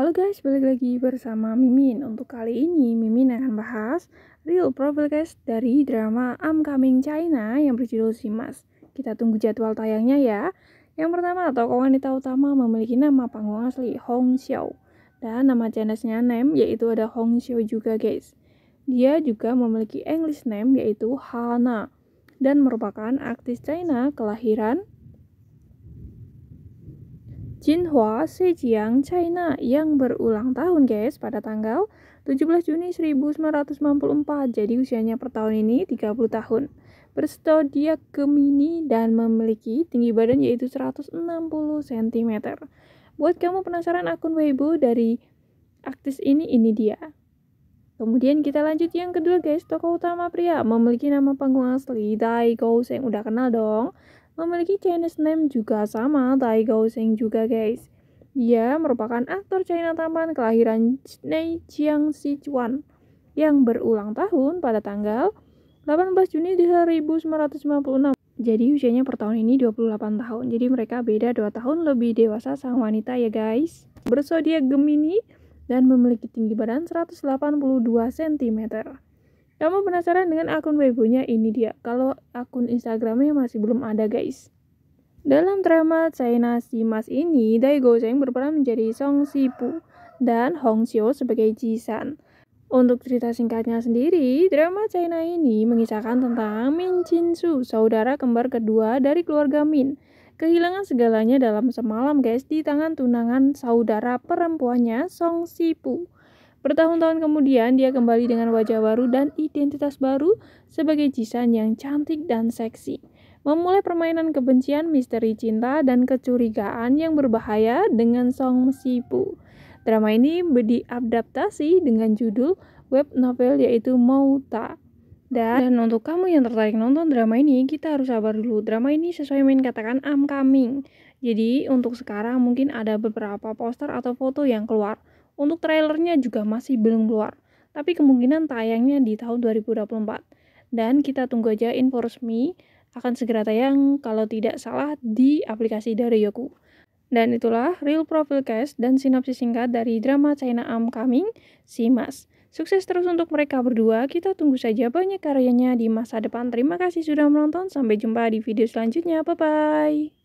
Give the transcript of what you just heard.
Halo guys, balik lagi bersama Mimin. Untuk kali ini Mimin akan bahas real profile guys dari drama I'm Coming China yang berjudul Simas. Kita tunggu jadwal tayangnya ya. Yang pertama, tokoh wanita utama memiliki nama panggung asli Hong Xiao dan nama jenisnya name yaitu ada Hong Xiao juga guys. Dia juga memiliki English name yaitu Hana dan merupakan artis China kelahiran Jinhua Sejiang China yang berulang tahun guys pada tanggal 17 Juni 1994 jadi usianya per tahun ini 30 tahun ke Gemini dan memiliki tinggi badan yaitu 160 cm buat kamu penasaran akun Weibo dari artis ini ini dia Kemudian kita lanjut yang kedua guys, tokoh utama pria memiliki nama panggung asli Daigo yang udah kenal dong memiliki Chinese name juga sama Tai Gaoseng juga guys. Dia merupakan aktor China tampan kelahiran Nei Chiang Sichuan yang berulang tahun pada tanggal 18 Juni 1996. Jadi usianya per tahun ini 28 tahun. Jadi mereka beda 2 tahun lebih dewasa sang wanita ya guys. Bersodiak Gemini dan memiliki tinggi badan 182 cm. Kamu penasaran dengan akun Weibo-nya? Ini dia. Kalau akun Instagramnya masih belum ada guys. Dalam drama China Simas ini, Daigo Zeng berperan menjadi Song Sipu dan Hong Xiu sebagai Jisan. Untuk cerita singkatnya sendiri, drama China ini mengisahkan tentang Min Jin Su, saudara kembar kedua dari keluarga Min. Kehilangan segalanya dalam semalam guys di tangan tunangan saudara perempuannya Song Sipu. Bertahun-tahun kemudian, dia kembali dengan wajah baru dan identitas baru sebagai Jisan yang cantik dan seksi. Memulai permainan kebencian, misteri cinta, dan kecurigaan yang berbahaya dengan Song Sipu. Drama ini diadaptasi dengan judul web novel yaitu Mauta. Dan, dan untuk kamu yang tertarik nonton drama ini, kita harus sabar dulu. Drama ini sesuai main katakan I'm coming. Jadi untuk sekarang mungkin ada beberapa poster atau foto yang keluar. Untuk trailernya juga masih belum keluar, tapi kemungkinan tayangnya di tahun 2024. Dan kita tunggu aja info resmi akan segera tayang kalau tidak salah di aplikasi dari Yoku. Dan itulah real profil cast dan sinopsis singkat dari drama China Am Coming, Si Mas. Sukses terus untuk mereka berdua, kita tunggu saja banyak karyanya di masa depan. Terima kasih sudah menonton, sampai jumpa di video selanjutnya, bye-bye!